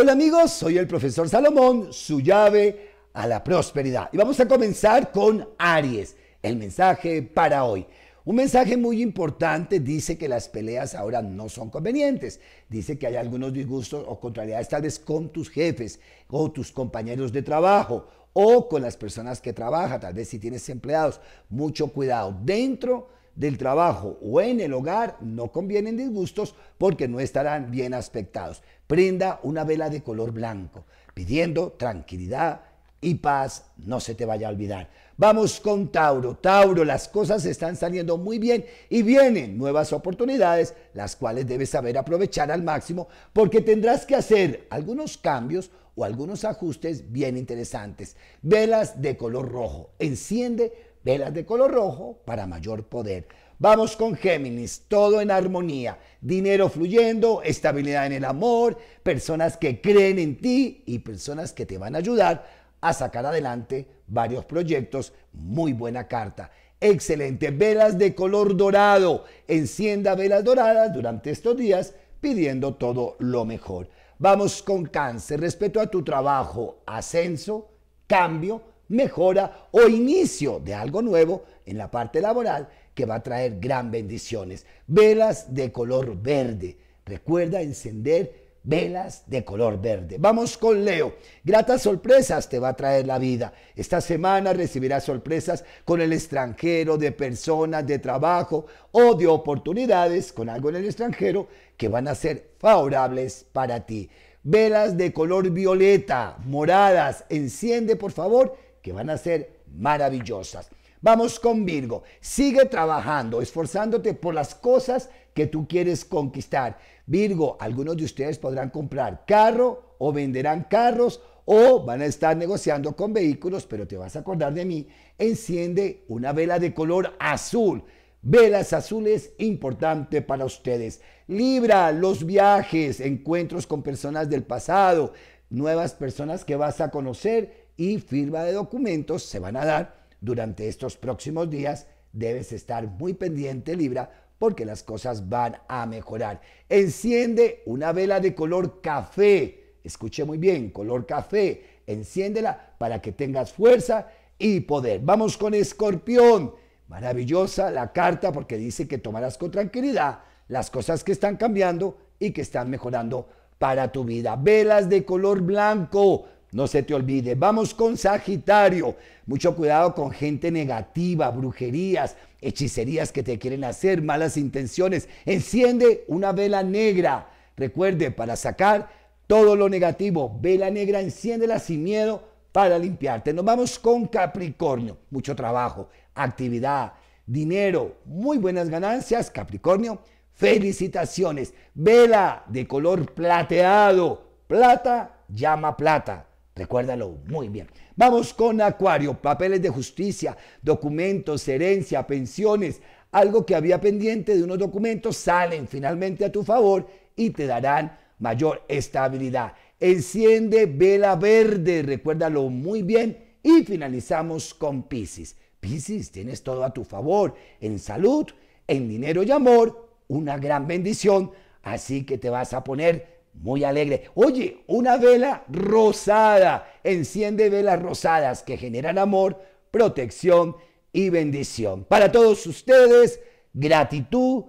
Hola amigos, soy el profesor Salomón, su llave a la prosperidad. Y vamos a comenzar con Aries, el mensaje para hoy. Un mensaje muy importante dice que las peleas ahora no son convenientes. Dice que hay algunos disgustos o contrariedades tal vez con tus jefes o tus compañeros de trabajo o con las personas que trabajan, tal vez si tienes empleados. Mucho cuidado dentro del trabajo o en el hogar no convienen disgustos porque no estarán bien aspectados. Prenda una vela de color blanco, pidiendo tranquilidad y paz, no se te vaya a olvidar. Vamos con Tauro. Tauro, las cosas están saliendo muy bien y vienen nuevas oportunidades, las cuales debes saber aprovechar al máximo porque tendrás que hacer algunos cambios o algunos ajustes bien interesantes. Velas de color rojo. Enciende velas de color rojo para mayor poder. Vamos con Géminis, todo en armonía, dinero fluyendo, estabilidad en el amor, personas que creen en ti y personas que te van a ayudar a sacar adelante varios proyectos. Muy buena carta. Excelente, velas de color dorado. Encienda velas doradas durante estos días pidiendo todo lo mejor. Vamos con cáncer, respeto a tu trabajo, ascenso, cambio, mejora o inicio de algo nuevo en la parte laboral que va a traer gran bendiciones. Velas de color verde. Recuerda encender velas de color verde. Vamos con Leo. Gratas sorpresas te va a traer la vida. Esta semana recibirás sorpresas con el extranjero, de personas, de trabajo o de oportunidades con algo en el extranjero que van a ser favorables para ti. Velas de color violeta, moradas, enciende por favor que van a ser maravillosas. Vamos con Virgo. Sigue trabajando, esforzándote por las cosas que tú quieres conquistar. Virgo, algunos de ustedes podrán comprar carro o venderán carros o van a estar negociando con vehículos, pero te vas a acordar de mí. Enciende una vela de color azul. Velas azules importante para ustedes. Libra, los viajes, encuentros con personas del pasado, nuevas personas que vas a conocer y firma de documentos se van a dar durante estos próximos días. Debes estar muy pendiente, Libra, porque las cosas van a mejorar. Enciende una vela de color café. Escuche muy bien, color café. Enciéndela para que tengas fuerza y poder. Vamos con escorpión. Maravillosa la carta porque dice que tomarás con tranquilidad las cosas que están cambiando y que están mejorando para tu vida. Velas de color blanco no se te olvide. Vamos con Sagitario. Mucho cuidado con gente negativa, brujerías, hechicerías que te quieren hacer, malas intenciones. Enciende una vela negra. Recuerde, para sacar todo lo negativo, vela negra, enciéndela sin miedo para limpiarte. Nos vamos con Capricornio. Mucho trabajo, actividad, dinero, muy buenas ganancias, Capricornio. Felicitaciones. Vela de color plateado. Plata llama plata. Recuérdalo muy bien. Vamos con Acuario, papeles de justicia, documentos, herencia, pensiones, algo que había pendiente de unos documentos salen finalmente a tu favor y te darán mayor estabilidad. Enciende vela verde, recuérdalo muy bien. Y finalizamos con Pisces. Pisces, tienes todo a tu favor, en salud, en dinero y amor, una gran bendición, así que te vas a poner muy alegre. Oye, una vela rosada. Enciende velas rosadas que generan amor, protección y bendición. Para todos ustedes, gratitud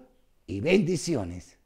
y bendiciones.